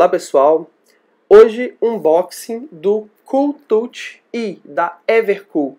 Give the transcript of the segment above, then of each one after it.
Olá pessoal, hoje unboxing do Cool Touch E da Evercool.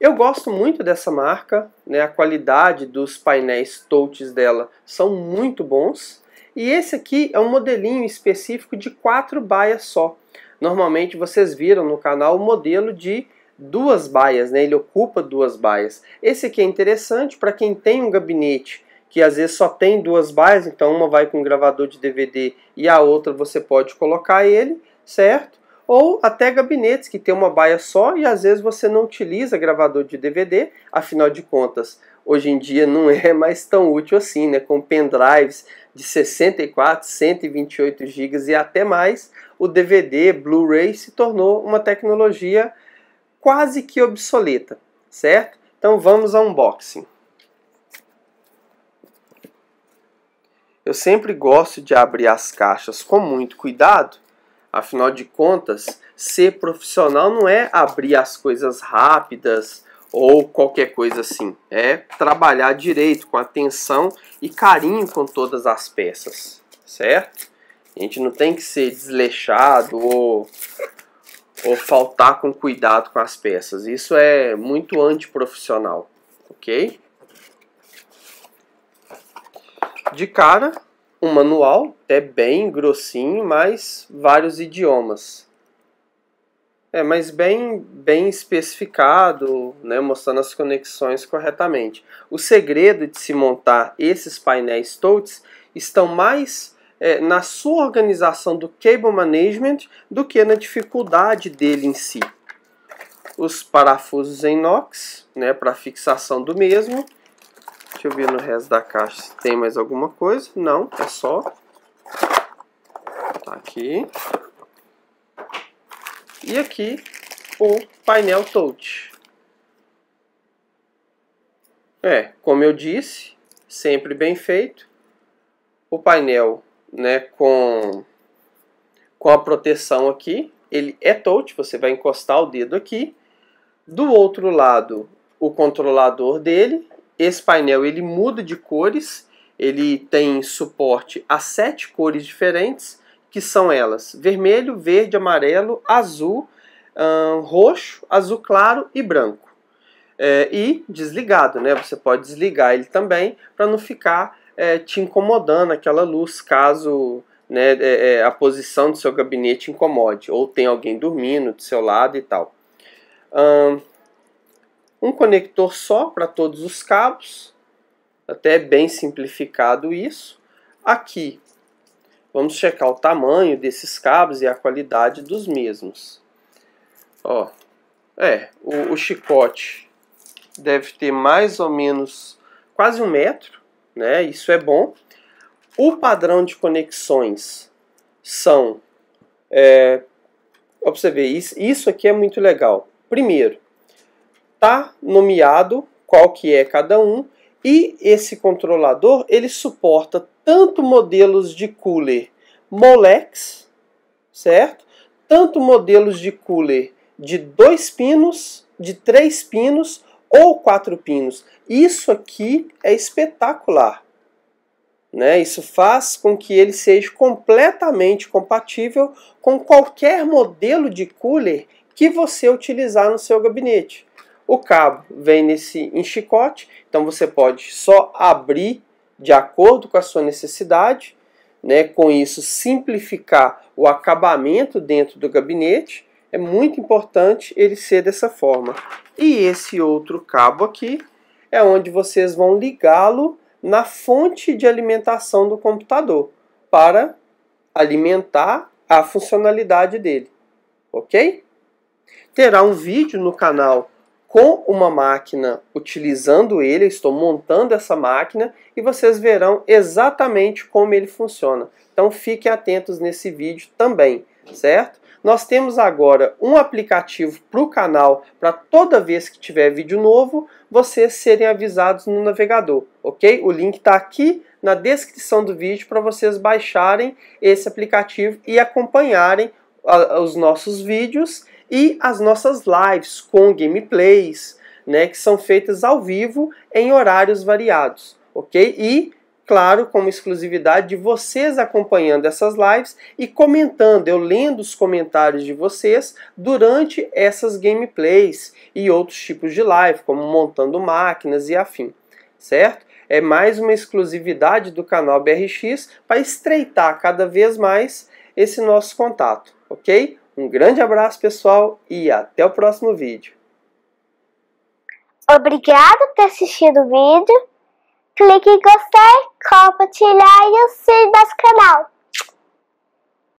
Eu gosto muito dessa marca, né? a qualidade dos painéis touches dela são muito bons. E esse aqui é um modelinho específico de quatro baias só. Normalmente vocês viram no canal o modelo de duas baias, né? ele ocupa duas baias. Esse aqui é interessante para quem tem um gabinete que às vezes só tem duas baias, então uma vai com gravador de DVD e a outra você pode colocar ele, certo? Ou até gabinetes que tem uma baia só e às vezes você não utiliza gravador de DVD, afinal de contas, hoje em dia não é mais tão útil assim, né? Com pendrives de 64, 128 GB e até mais, o DVD, Blu-ray se tornou uma tecnologia quase que obsoleta, certo? Então vamos ao unboxing. Eu sempre gosto de abrir as caixas com muito cuidado, afinal de contas, ser profissional não é abrir as coisas rápidas ou qualquer coisa assim, é trabalhar direito, com atenção e carinho com todas as peças, certo? A gente não tem que ser desleixado ou, ou faltar com cuidado com as peças. Isso é muito antiprofissional, ok? de cara, um manual, é bem grossinho, mas vários idiomas. É, mas bem, bem especificado, né, mostrando as conexões corretamente. O segredo de se montar esses painéis totes estão mais é, na sua organização do cable management do que na dificuldade dele em si. Os parafusos em inox, né, para fixação do mesmo, Deixa eu ver no resto da caixa se tem mais alguma coisa. Não, é só. Tá aqui. E aqui o painel touch. É, como eu disse, sempre bem feito. O painel, né, com com a proteção aqui, ele é touch, você vai encostar o dedo aqui. Do outro lado, o controlador dele esse painel ele muda de cores, ele tem suporte a sete cores diferentes, que são elas vermelho, verde, amarelo, azul, hum, roxo, azul claro e branco. É, e desligado, né? Você pode desligar ele também para não ficar é, te incomodando aquela luz caso né, é, é, a posição do seu gabinete incomode ou tem alguém dormindo do seu lado e tal. Hum, um conector só para todos os cabos, até é bem simplificado isso. Aqui, vamos checar o tamanho desses cabos e a qualidade dos mesmos. Ó, é, o, o chicote deve ter mais ou menos quase um metro, né? Isso é bom. O padrão de conexões são, é, observe, isso, isso aqui é muito legal. Primeiro, tá nomeado qual que é cada um e esse controlador ele suporta tanto modelos de cooler Molex, certo? Tanto modelos de cooler de dois pinos, de três pinos ou quatro pinos. Isso aqui é espetacular. Né? Isso faz com que ele seja completamente compatível com qualquer modelo de cooler que você utilizar no seu gabinete. O cabo vem nesse enxicote, então você pode só abrir de acordo com a sua necessidade, né? com isso simplificar o acabamento dentro do gabinete. É muito importante ele ser dessa forma. E esse outro cabo aqui é onde vocês vão ligá-lo na fonte de alimentação do computador para alimentar a funcionalidade dele, ok? Terá um vídeo no canal com uma máquina utilizando ele, estou montando essa máquina e vocês verão exatamente como ele funciona. Então fiquem atentos nesse vídeo também, certo? Nós temos agora um aplicativo para o canal para toda vez que tiver vídeo novo, vocês serem avisados no navegador, ok? O link está aqui na descrição do vídeo para vocês baixarem esse aplicativo e acompanharem ah, os nossos vídeos e as nossas lives com gameplays, né, que são feitas ao vivo em horários variados, ok? E claro, como exclusividade de vocês acompanhando essas lives e comentando, eu lendo os comentários de vocês durante essas gameplays e outros tipos de live, como montando máquinas e afim, certo? É mais uma exclusividade do canal BRX para estreitar cada vez mais esse nosso contato, ok? Um grande abraço, pessoal, e até o próximo vídeo. Obrigada por assistir o vídeo. Clique em gostei, compartilhar e assine nosso canal.